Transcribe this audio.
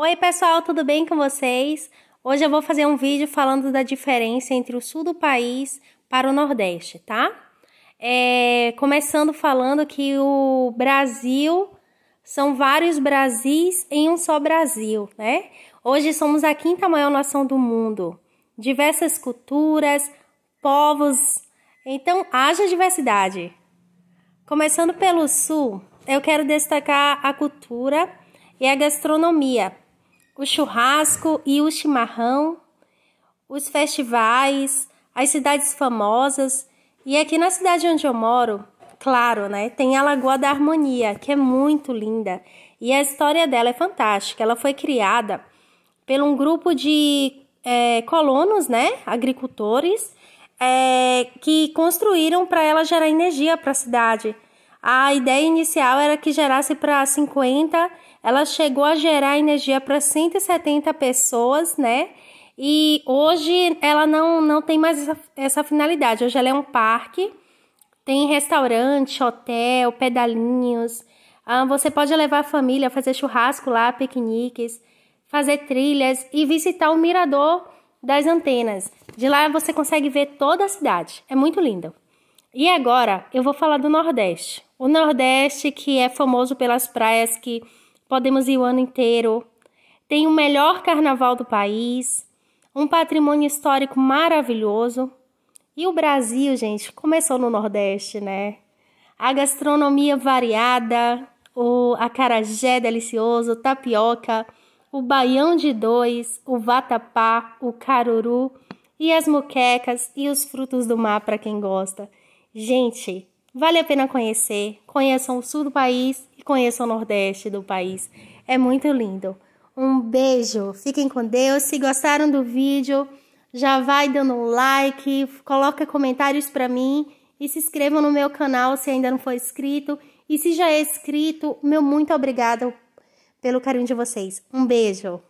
Oi, pessoal, tudo bem com vocês? Hoje eu vou fazer um vídeo falando da diferença entre o sul do país para o Nordeste, tá? É, começando falando que o Brasil são vários Brasis em um só Brasil, né? Hoje somos a quinta maior nação do mundo. Diversas culturas, povos. Então, haja diversidade. Começando pelo Sul, eu quero destacar a cultura e a gastronomia o churrasco e o chimarrão, os festivais, as cidades famosas. E aqui na cidade onde eu moro, claro, né, tem a Lagoa da Harmonia, que é muito linda. E a história dela é fantástica. Ela foi criada por um grupo de é, colonos, né, agricultores, é, que construíram para ela gerar energia para a cidade. A ideia inicial era que gerasse para 50, ela chegou a gerar energia para 170 pessoas, né? E hoje ela não, não tem mais essa, essa finalidade. Hoje ela é um parque, tem restaurante, hotel, pedalinhos. Ah, você pode levar a família, fazer churrasco lá, piqueniques, fazer trilhas e visitar o mirador das antenas. De lá você consegue ver toda a cidade. É muito lindo. E agora eu vou falar do Nordeste. O Nordeste, que é famoso pelas praias que podemos ir o ano inteiro, tem o melhor carnaval do país, um patrimônio histórico maravilhoso. E o Brasil, gente, começou no Nordeste, né? A gastronomia variada, o acarajé delicioso, tapioca, o baião de dois, o vatapá, o caruru e as moquecas e os frutos do mar para quem gosta. Gente, vale a pena conhecer. Conheçam o sul do país e conheçam o nordeste do país. É muito lindo. Um beijo, fiquem com Deus. Se gostaram do vídeo, já vai dando um like, coloca comentários para mim e se inscrevam no meu canal se ainda não for inscrito. E se já é inscrito, meu muito obrigado pelo carinho de vocês. Um beijo!